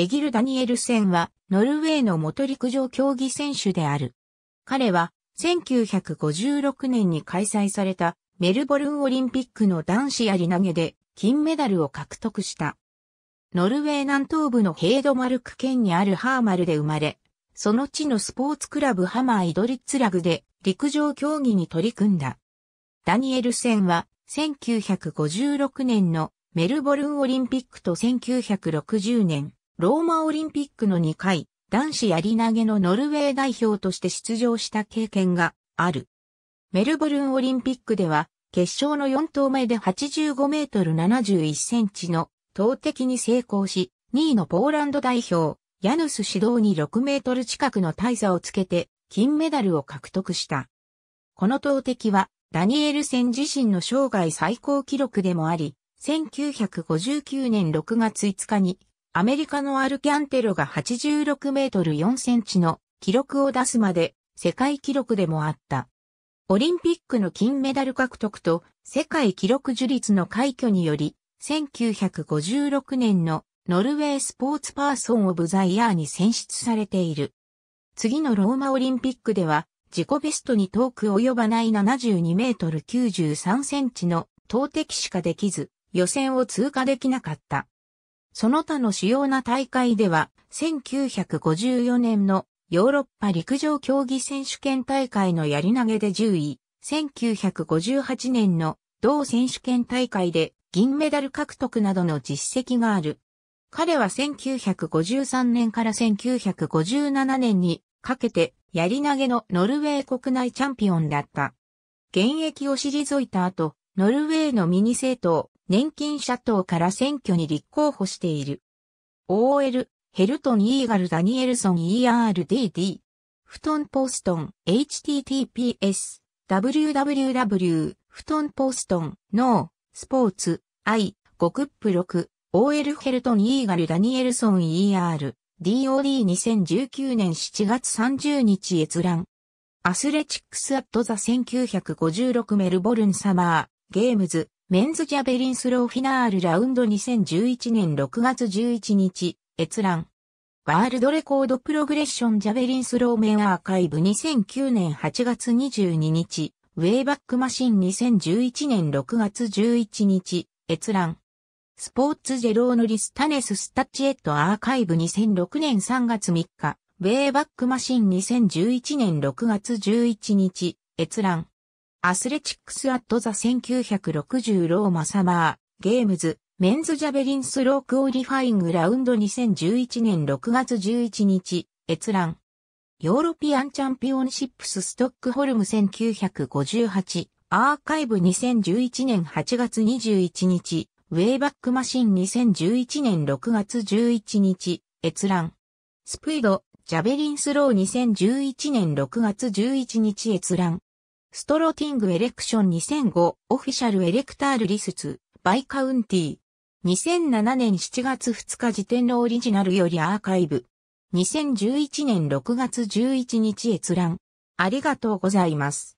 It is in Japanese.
エギル・ダニエルセンは、ノルウェーの元陸上競技選手である。彼は、1956年に開催されたメルボルンオリンピックの男子やり投げで金メダルを獲得した。ノルウェー南東部のヘードマルク県にあるハーマルで生まれ、その地のスポーツクラブハマーイドリッツラグで陸上競技に取り組んだ。ダニエルセンは1956年のメルボルンオリンピックと1960年ローマオリンピックの2回、男子やり投げのノルウェー代表として出場した経験がある。メルボルンオリンピックでは、決勝の4投目で85メートル71センチの投擲に成功し、2位のポーランド代表、ヤヌス指導に6メートル近くの大差をつけて、金メダルを獲得した。この投擲は、ダニエルセン自身の生涯最高記録でもあり、1959年6月5日にアメリカのアルキャンテロが86メートル4センチの記録を出すまで世界記録でもあった。オリンピックの金メダル獲得と世界記録樹立の快挙により、1956年のノルウェースポーツパーソン・オブ・ザ・イヤーに選出されている。次のローマオリンピックでは、自己ベストに遠く及ばない72メートル93センチの投擲しかできず、予選を通過できなかった。その他の主要な大会では、1954年のヨーロッパ陸上競技選手権大会のやり投げで10位、1958年の同選手権大会で銀メダル獲得などの実績がある。彼は1953年から1957年にかけてやり投げのノルウェー国内チャンピオンだった。現役を退いた後、ノルウェーのミニ政党年金社党から選挙に立候補している。OL、ヘルトン・イーガル・ダニエルソン ERDD、フトン・ポストン、https、www、フトン・ポストン、ノー、スポーツ、I、ゴクップ6、OL ヘルトン・イーガル・ダニエルソン ER、DOD2019 年7月30日閲覧。アスレチックス・アット・ザ1956メルボルン・サマー、ゲームズ、メンズジャベリンスローフィナールラウンド2011年6月11日、閲覧。ワールドレコードプログレッションジャベリンスローメンアーカイブ2009年8月22日、ウェイバックマシン2011年6月11日、閲覧。スポーツジェローノリスタネススタッチエットアーカイブ2006年3月3日、ウェイバックマシン2011年6月11日、閲覧。アスレチックス・アット・ザ・1960ローマサマー、ゲームズ、メンズ・ジャベリンス・ロー・クオリファイング・ラウンド2011年6月11日、閲覧。ヨーロピアンチャンピオンシップス・ストックホルム1958、アーカイブ2011年8月21日、ウェイバックマシン2011年6月11日、閲覧。スプイド、ジャベリンスロー2011年6月11日閲覧。ストローティングエレクション2005オフィシャルエレクタールリスツバイカウンティ2007年7月2日時点のオリジナルよりアーカイブ2011年6月11日閲覧ありがとうございます。